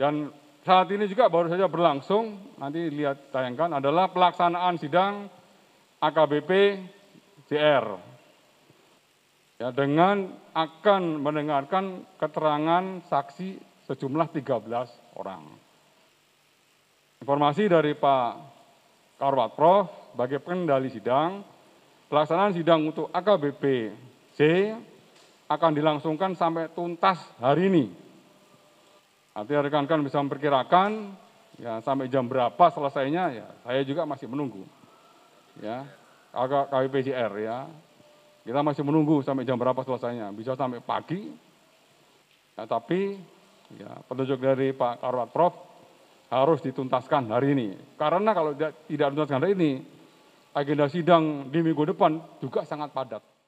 Dan saat ini juga baru saja berlangsung, nanti lihat tayangkan, adalah pelaksanaan sidang AKBP JR. Ya, dengan akan mendengarkan keterangan saksi sejumlah 13 orang. Informasi dari Pak Karwat Prof, sebagai pengendali sidang, pelaksanaan sidang untuk AKBP C akan dilangsungkan sampai tuntas hari ini, Nanti rekan-rekan bisa memperkirakan ya sampai jam berapa selesainya ya saya juga masih menunggu. Ya. agak KWPJR ya. Kita masih menunggu sampai jam berapa selesainya. Bisa sampai pagi. Ya, tapi ya petunjuk dari Pak Karwat Prof harus dituntaskan hari ini. Karena kalau tidak, tidak dituntaskan hari ini, agenda sidang di minggu depan juga sangat padat.